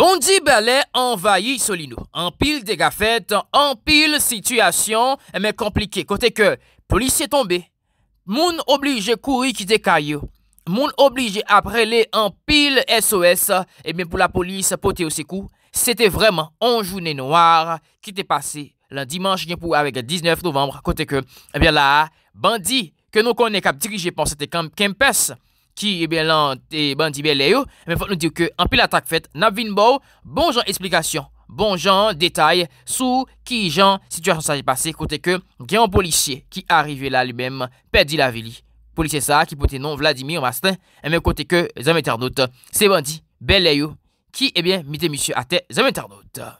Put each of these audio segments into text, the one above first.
Bondi Ballet envahi Solino. En pile des en pile situation compliquée côté que côté que policier tombé moun oblige qui te kayo, moun oblige les en pile SOS, et eh bien pour la police pour ou c'était c'était vraiment un journée noir qui te passé le dimanche avec le 19 novembre. Côté que eh bien la, bandit que nous connaissons dirigé pensé c'était comme Kempes, ki e eh ben lan te bandi bel leyo, men fote nou diyo ke anpil atak fet, nap vin bou, bon jan esplikasyon, bon jan detay, sou ki jan situasyon sa jepase, kote ke gen yon polisye ki arive la li bem, pedi la vili. Polisye sa ki pote non Vladimir Mastin, eh men kote ke zanm etarnote, se bandi bel leyo, ki e eh ben mite misyo ate zanm etarnote.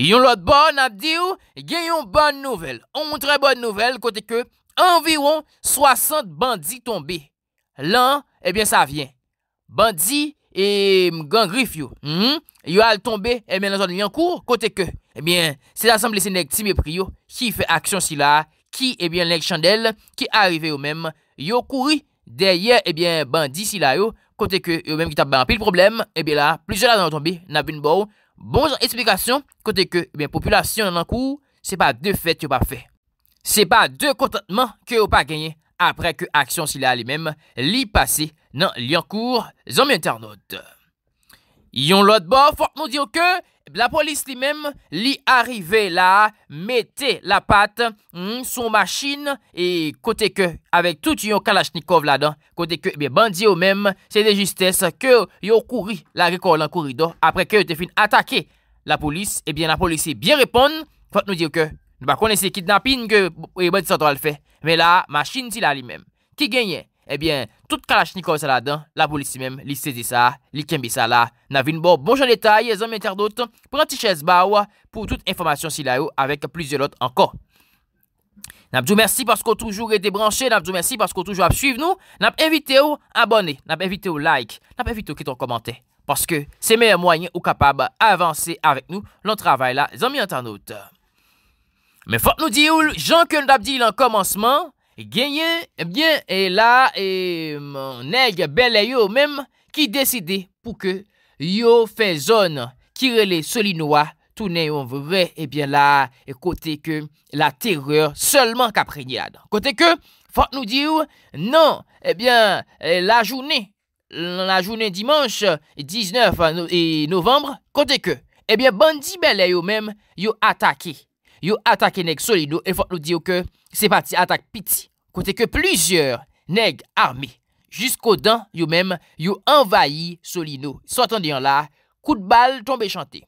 Yon lot bon ap diyo, gen yon bon nouvel, an moun tre bon nouvel, kote ke anviron 60 bandi tombe. Lan, ebyen eh sa avyen. Bandi e m gangrif yo. Hmm? Yo al tombe, ebyen lan zon li an kou. Kote ke, ebyen, se tasemble se nek timi pri yo. Ki fe aksyon si la, ki ebyen nek chandel, ki arive yo mem. Yo kouri, derye, ebyen, bandi si la yo. Kote ke, yo mem ki tap ban apil problem, ebyen la, plizola lan an tombe, nan bin bou. Bon zon eksplikasyon, kote ke, ebyen, populasyon nan an kou, se pa de fet yo pa fe. Se pa de kontatman, ke yo pa genye. apre ke aksyon si la li mem li pase nan li an kour zon mi anternote. Yon lot bo, fote nou diyo ke, la polis li mem li arive la, mete la pat, mm, son maschine, e kote ke, avek tout yon kalachnikov la dan, kote ke, ebe, bandi yo mem, se de jistese, ke yo kouri la rekor lan kouri do, apre ke yo te fin atake la polis, ebe, la polis se bien repon, fote nou diyo ke, Nou ba konen se kidnapin, ge, e bon disa dral fe, men la, masin si la li men. Ki genyen? Ebyen, tout kalachnikon sa la den, la bolisi men, li sezi sa, li kembi sa la, nan vin bo bon jan detay, e zan men ter dot, pranti ches ba ou, pou tout informasyon si la ou, avek plizio lot anko. Nan apjou mersi, paskou toujou e debranshe, nan apjou mersi, paskou toujou ap suiv nou, nan ap evite ou abone, nan ap evite ou like, nan ap evite ou kiton komante, paske se meyè mwenye ou kap Men fote nou di ou, Jean-Claude Abdil an komansman, genye, ebyen, e la, e mnèg belè yo mèm ki deside pou ke yo fè zon kirele soli noua, tou ne yon vwè, ebyen, eh la, e kote ke, la terreur, solman kaprenyade. Kote ke, fote nou di ou, nan, ebyen, la jounè, la jounè dimanche, 19 novembre, kote ke, ebyen, eh bandi belè yo mèm, yo atakey. Yo atake neg solino, e fote nou diyo ke se pati atake piti. Kote ke plizyeur neg arme, jisko dan yo menm yo envayi solino. Sotan diyon la, kout bal tombe chante,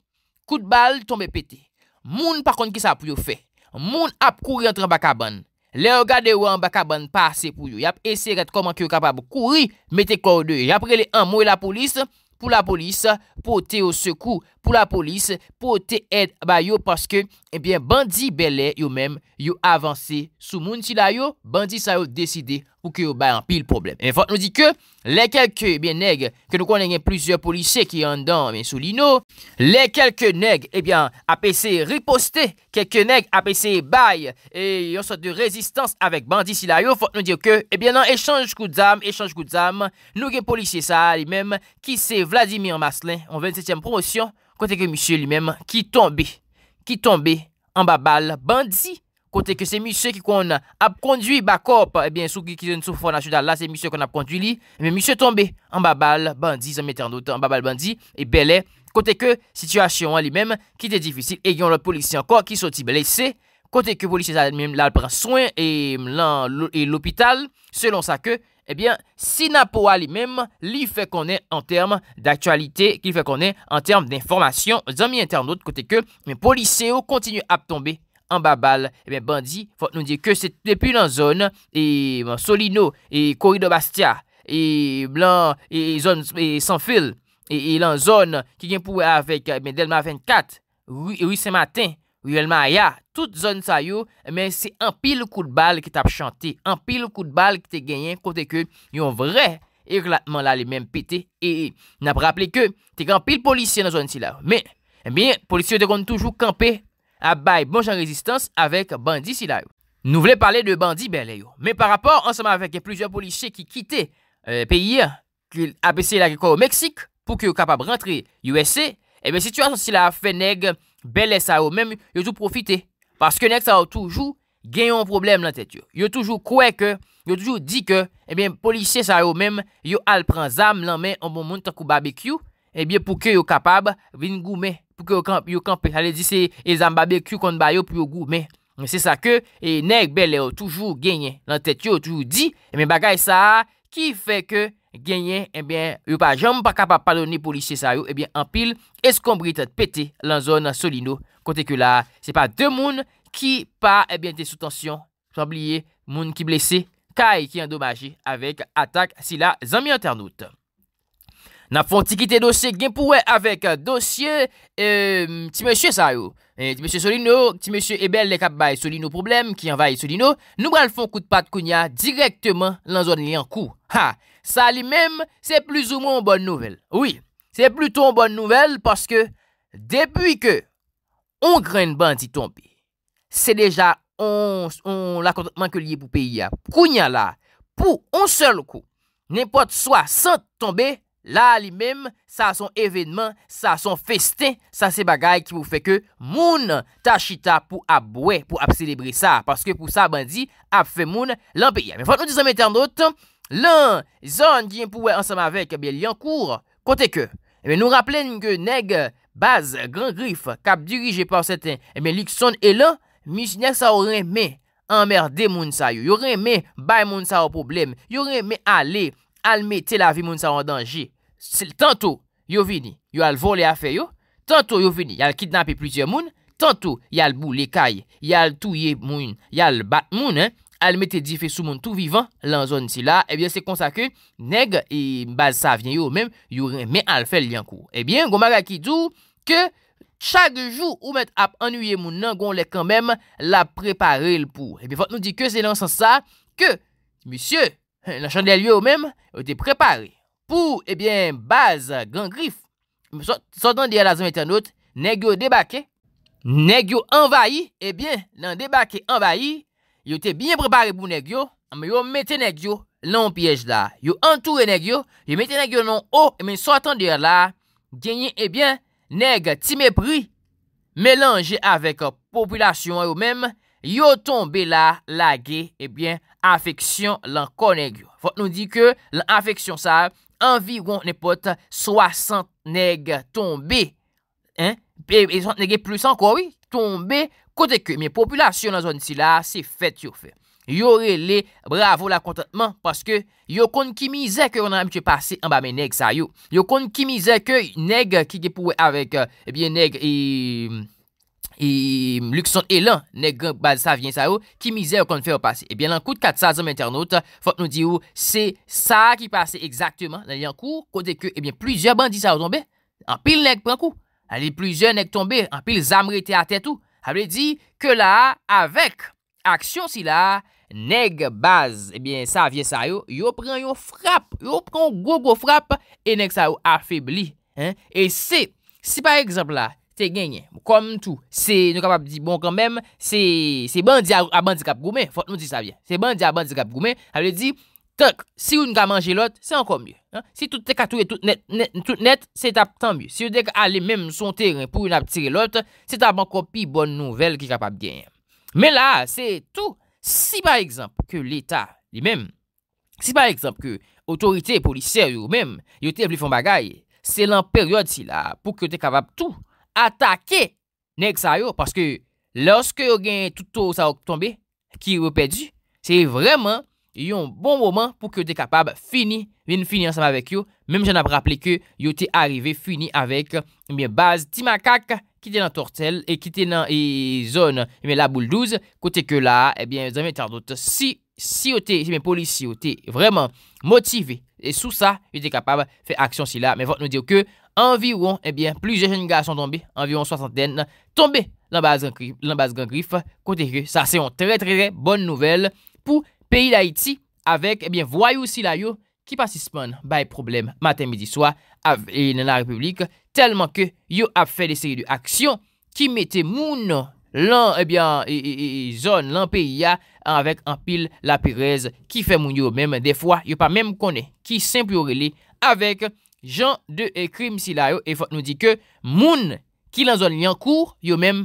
kout bal tombe pete. Moun pakon ki sa pou yo fe, moun ap kouri antre bakaban. Le yo gade yo an bakaban pase pou yo, yap ese ret koman ki yo kapab kouri mette korde. Yap rele an mou la polis pou la polis pote yo sekou. pou la polis, pou te ed ba yo paske, ebyen, bandi belè yo mèm, yo avanse sou moun si la yo, bandi sa yo deside pou ki yo bayan pil problem. E fote nou di ke le kelke, ebyen, neg, ke nou konen gen plizye polise ki yon dan sou lino, le kelke neg, ebyen, apese riposte, kelke neg, apese bay, e yon sot de rezistans avek bandi si la yo, fote nou di ke, ebyen, nan, echange kout zam, echange kout zam, nou gen polise sa, li mèm, ki se Vladimir Maslin, on 27è promosyon, Kote ke msye li menm ki tombe, ki tombe an babal bandi, kote ke se msye ki kon ap kondwi bakop, ebyen eh sou ki kizan sou fwana sou dal la, se msye kon ap kondwi li, men msye tombe an babal bandi, se mette an dotan an babal bandi, e belè, kote ke situasyon an li menm ki te difisil, eyon la polisi an kor ki soti belè, se kote ke polisi an menm la pran soyn, e lopital, selon sa ke, Ebyen, si Napoa li menm li fe konen an term d'aktualite, ki fe konen an term d'informasyon, zan mi internet kote ke, men poliseyo kontinu ap tombe an babal. Ebyen, bandi, fote nou diye ke se te pi lan zon, e bon, solino, e korido bastia, e blan, e zon e, san fil, e, e lan zon ki gen pou avek delma 24, wisi matin. Ou yon man aya, tout zon sa yo, men se an pil kou de bal ki tap chante, an pil kou de bal ki te genyen, kote ke yon vre, e klatman la li men pete, e, e nap rappele ke te kan pil policye nan zon si la, men, men, eh policye te kon toujou kampe, a bay bonjan rezistans, avek bandi si la yo. Nou vle pale de bandi, ben le yo, men par rapport, anseman avek, e plujan policye ki kite, eh, peyi, ki apese lakiko w Meksik, pou ki w kapab rentre Yose, e eh men situasyon si la fenege, Belè sa yo mèm, yo tou profite. Paske nek sa yo toujou genyon problem lan tèt yo. Yo toujou kouè ke, yo toujou di ke, e eh bèm, polisè sa yo mèm, yo al pran zam lan mè, an bon moun tan kou barbekyou, e eh bèm pou ke yo kapab vin gou mè. Pou ke yo kanpe, alè di se, e zam barbekyou kon ba yo pou yo gou mè. Mè se sa ke, e nek belè yo toujou genyen. Lan tèt yo toujou di, e eh bèm bagay sa, ki fè ke, genyen, ebyen, eh yo pa jom pa kapap palone polisye sa yo, ebyen, eh anpil eskombri te pete lan zon solino. Kote ke la, se pa de moun ki pa, ebyen, eh te soutansyon sa blye, moun ki blese kay ki endomaje avek atak sila zami anternout. Na fon tikite dosye genpouwe avèk euh, dosye, euh, ti mèche sa yo, e, ti mèche solino, ti mèche ebel lè kap bay solino problem, ki anvaye solino, nou bran l'fon kout pat kounya direktman lan zon li an kou. Ha, sa li mème, se plus ou moun bon nouvel. Oui, se pluton bon nouvel, paske, depuy ke, on gren ban ti tombe, se deja, on l'akontotman ke liye pou peyi ya. Kounya la, pou on sol kou, nèmpote soa, san tombe, La li mem, sa son evenman, sa son festen, sa se bagay ki pou feke moun tachita pou ap bwe, pou ap selebri sa. Paske pou sa bandi, ap fe moun lan peye. Men fote nou dizan men ternot, lan zon gen pou wè ansam avek li eh an kour kote ke. Eh men nou rappelen gen neg baz, gran grif, kap dirije pou ap seten, men lik son elan, mis nek sa ou reme emmerde moun sa yo. Yo reme bay moun sa ou problem, yo reme ale, alme te la vi moun sa ou an danje. Tanto yo vini, yo al vole afe yo, tanto yo vini, yal kidnape plisye moun, tanto yal bou lekay, yal touye moun, yal bat moun, al mette dife sou moun tou vivan lan zon si la, ebyen eh se konsa ke neg e mbaz sa vinyo ou men, yure men al fel liankou. Ebyen, eh gomara ki dou ke chage jou ou mette ap anuye moun nan goun le kanmen eh la preparel pou. Ebyen, vot nou di ke se lan san sa ke, misye, la chandel yo ou men, ou te preparel. pou, ebyen, baz, gangrif, sotan diya la zon etenot, negyo debake, negyo envayi, ebyen, nan debake envayi, yo te byen prebare pou negyo, ame yo metenegyo lan piyej la, yo antoure negyo, yo metenegyo nan o, ame sotan diya la, genye, ebyen, neg ti me pri, melange avek popilasyon yo menm, yo tombe la, lage, ebyen, afeksyon lan konengyo. Fote nou di ke, lan afeksyon sa, anviron ne pot soasant neg tombe, e zant neg e plus anko, tombe kote ke, miye populasyon nan zon si la, se fet yo fe. Yo re le, bravo la kontatman, paske yo kon ki mize ke yon amitye pase, anba men neg sa yo. Yo kon ki mize ke neg, ki gepowe avek, ebyen euh, eh neg, e... e luk son elan neg baz sa vyen sa yo, ki mizè ou kon fè ou pasi. Ebyen, lankou de 400 zem internaute, fote nou di ou, se sa ki pase exaktèman, lanyan kou, kote ke, ebyen, plizè bandi sa ou tombe, anpil neg pren kou, lanyan plizè neg tombe, anpil zamre te atè tou, hable di, ke la, avek, aksyon si la, neg baz, ebyen, sa vyen sa yo, yo pren yo frap, yo pren go go frap, e neg sa yo afèbli. E se, si par ekzamp la, te genye, mou kom tout. Se nou kapap di bon kanmem, se bandi a bandi kap gome, fote nou di sa vye. Se bandi a bandi kap gome, alè di, tok, si ou nou ka manje lot, se ankom bye. Se tout te katouye tout net, se tap tan bye. Se ou dek ale mèm son teren pou ou nap tire lot, se ta bankopi bon nouvel ki kapap genye. Mè la, se tout, si pa ekzamp ke l'Etat li mèm, si pa ekzamp ke otorite, polisye yo mèm, yo te blifon bagay, se lan peryode si la, pou ki yo te kapap tout, Atake nek sa yo Paske loske yo gen touto sa wak tombe Ki yo pedi Se vreman yo yon bon momen Pouke yo te kapab fini Vini fini ansama vek yo Mem jen ap rappele ke yo te arrive fini Avek miye eh baz ti makak Ki te nan tortel E ki te nan zon la bouldouz Kote ke la Si yo te Vreman eh motive Sou sa yo te kapab fe aksyon si la Me vot nou diyo ke Anviron, ebyen, eh pluje jen nga son tombe, anviron 60 den, tombe l'ambaz gangrif kote kre. Sa se yon tre tre tre bon nouvel pou peyi la iti avek, ebyen, voyou si la yo ki pasi span bay problem maten midi swa e nan la republik. Telman ke yo ap fe de seri de aksyon ki mete moun lan, ebyen, eh zon lan peyi ya avek anpil la pirez ki fe moun yo mèm. De fwa, yo pa mèm kone ki sempi yo rele avek. Jan de e krim si la yo, e fote nou di ke, moun ki lan zon liankou, yo mem,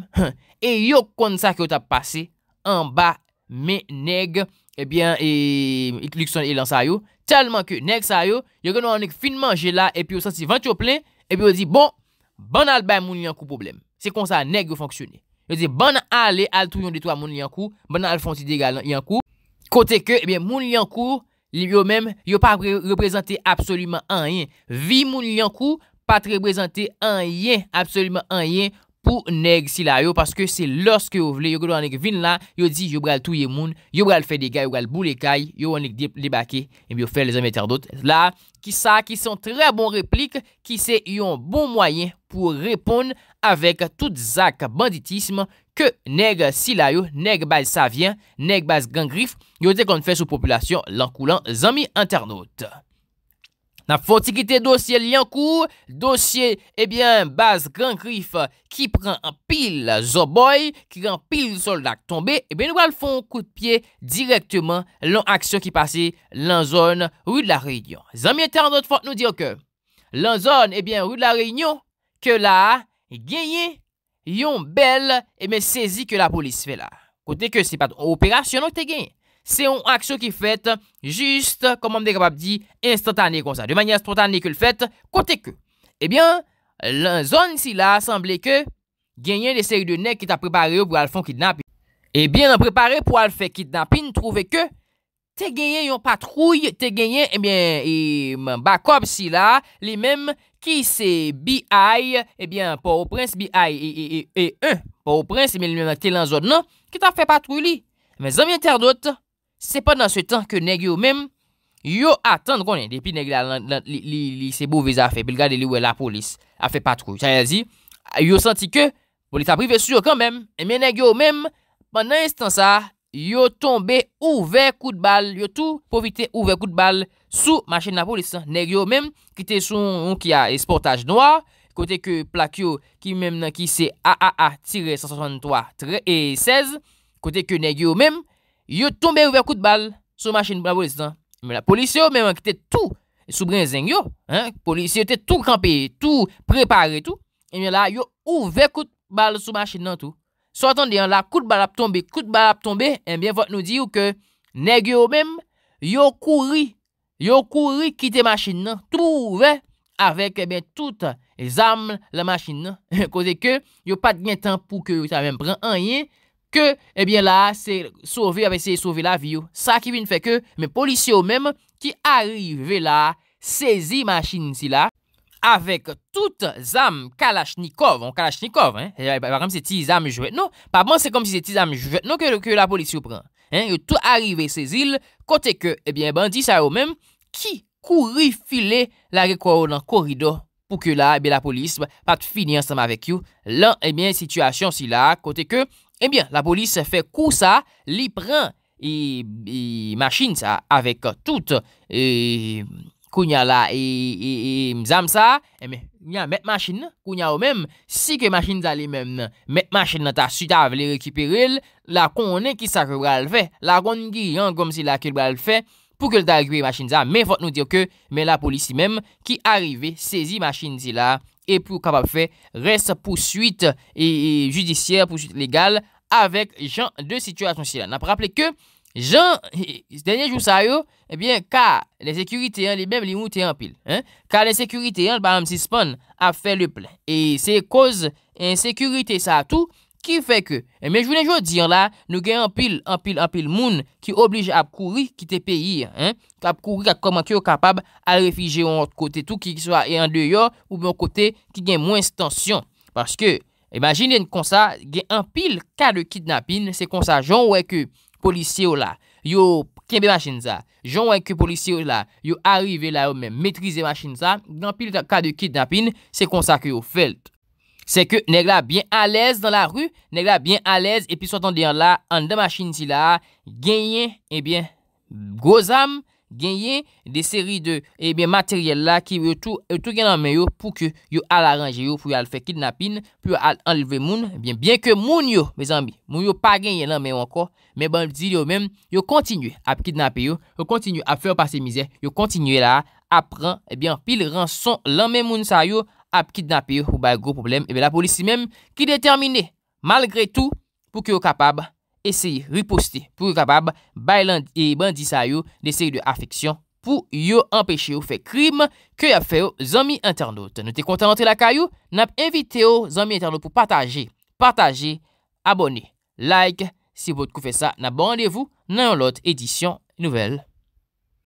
e yo kon sa ki yo tap pase, an ba, me neg, e bien, e luk son ilan sa yo, talman ke neg sa yo, yo kon an ek fin manje la, e pi yo santi vant yo plen, e pi yo di, bon, ban al bay moun liankou problem, se kon sa neg yo fonksyone, yo di, ban ale al tou yon detwa moun liankou, ban al fon si dega lan liankou, kote ke, e bien, moun liankou, Yo mèm, yo pa reprezentè Absolument an yè Vi moun yankou, pa te reprezentè An yè, absolument an yè Pou neg si la yo, paske se lòs Ke yo vle, yo gado an ek vin la Yo di, yo bral touye moun, yo bral fè degay Yo bral bou le kay, yo an ek debake Ebyo fè les ameter dot La, ki sa, ki son trè bon replik Ki se yon bon mwayen Pou repon avèk tout zak Banditisme ke neg silayou, neg bas savyan, neg bas gangrif, yo de kon fè sou popülasyon lankou lan zami anternote. Na fò ti kite dosye liankou, dosye ebyen bas gangrif ki pran an pil zoboy, ki ran pil sol lak tombe, ebyen nou al fò koupye direktman lank aksyon ki pase lanzon rou de la reynyon. Zami anternote fò nou diyo ke lanzon ebyen rou de la reynyon ke la genye, yon bel eme eh sezi ke la polis fe la. Kote ke se pat operasyonon te genye. Se yon aksyon ki fet, juste, komon mde kapap di, instantanye kon sa. De manye instantanye ke l fet, kote ke, ebyen, eh lan zon si la, semble ke, genye le seri de nek ki ta preparye ou pou al fon kidnapin. Ebyen, eh an preparye pou al fe kidnapin, trouve ke, te genye yon patrouye, te genye, ebyen, e mba kob si la, li menm, Ki se bi aye, ebyen, por ou prens bi aye e e e e e e e e e, por ou prens, me lè mè mè te lan zòd nan, ki ta fè patrou li. Mè zan mè internot, se pa nan se tan ke neg yo mèm, yo atan dronè, depi neg li se bou viz a fè, bel gade li ou e la polis a fè patrou. Chè yon zi, yo senti ke, polis a prive sou yo kan mèm, e mè neg yo mèm, pan nan instant sa, yo tombe ouve kout bal, yo tou povite ouve kout bal. Sou machin nan polis nan, neg yo men, ki te sou yon ki a esportaj noa, kote ke plak yo ki men men ki se a a a tire 163 et 16, kote ke neg yo men, yo tombe ouve kout bal sou machin nan polis nan. Mwen la polis eh yo men, ki te tou sou brin zeng yo, polis yo te tou kampe, tou prepare tou, mwen la yo ouve kout bal sou machin nan tou. Sotan diyan la kout bal ap tombe, kout bal ap tombe, mwen vat nou diyo ke neg yo men, yo kouri Yo kouri kite machin nan, touve, avek e ben tout zanm la machin nan, kode ke yo pat gen tan pou ke yo ta ven pran anye, ke e eh ben la se sove aveseye eh sove la viyo. Sa ki vin feke, men polisyon menm ki arrive la, sezi machin si la, avek tout zanm kalachnikov, an kalachnikov, e bakam se ti zanm jwetno, pa bon se kom si ti zanm jwetno ke la polisyon pran. Yo tou arive se zil, kote ke, ebyen, eh bandi sa yo menm, ki kou rifile la re kou nan korido pou ke la, ebyen, eh eh la polis pat fini ansam avek yo. Lan, ebyen, situasyon si la, kote ke, ebyen, la polis fe kou sa, li pren e machine sa, avek tout, e kounya la, e mzam sa, ebyen. Nyan mèk machin, kou nyan ou mèm, si ke machin za li mèm nan, mèk machin nan ta sudav li rekipiril, la konen ki sa ke bral fe, la konen ki yon gom si la ke bral fe, pou ke lta agwe machin za, mè fote nou diyo ke, mè la polisi mèm ki arive sezi machin si la, e pou kapap fe, res pou suite, e, e judisiye pou suite legal, avek jan de situasyon si la, nan pa rappele ke... Jan, denye jou sa yo, ebyen, eh ka le sekurite yon, li bebe li mouti anpil. Ka le sekurite yon, li ba anm si spon, ap fe le ple. E se koz, en sekurite sa tou, ki fe ke. Emen, jounen jou diyon la, nou gen anpil, anpil, anpil moun, ki oblij ap kouri ki te peyi. Kap kouri, kap koman ki yo kapab a refije yon otkote tou, ki ki swa en deyo, ou bonkote, ki gen moun stansyon. Parce ke, imagine yon konsa, gen anpil, ka le kidnapin, se konsa, jan wè ke... Polisye yo la, yo kenbe machin sa, joun wèk yo polisye yo la, yo arrive la yo men, metrize machin sa, gampil kade kit napin, se konsak yo felt. Se ke neg la byen alèz dan la ru, neg la byen alèz, epi sotan diyan la, an de machin si la, genyen, ebyen, eh gozam, genye de seri de materyel la ki yo tou gen nanmen yo pou ki yo al aranje yo pou yo al fe kidnapin, pou yo al enlive moun, eh bien ke moun yo, bezanbi, moun yo pa genye nanmen yo anko, men ban di yo men, yo kontinye ap kidnapin yo, yo kontinye ap fwe par se mizè, yo kontinye la, ap ran, ebyen, eh pil ran son lanmen moun sa yo ap kidnapin yo pou bay go problem, ebyen eh la polisi men ki determine, malgre tou, pou ki yo kapab, Eseye riposte pou yo kabab baylan e iban disa yo de seye de afeksyon pou yo empèche yo fè krim kè ya fè yo zami internaut. Nou te kontan antre lakay yo? Nap evite yo zami internaut pou pataje, pataje, abone, like. Si vòt kou fè sa, nap bo randevou nan yon lot edisyon nouvel.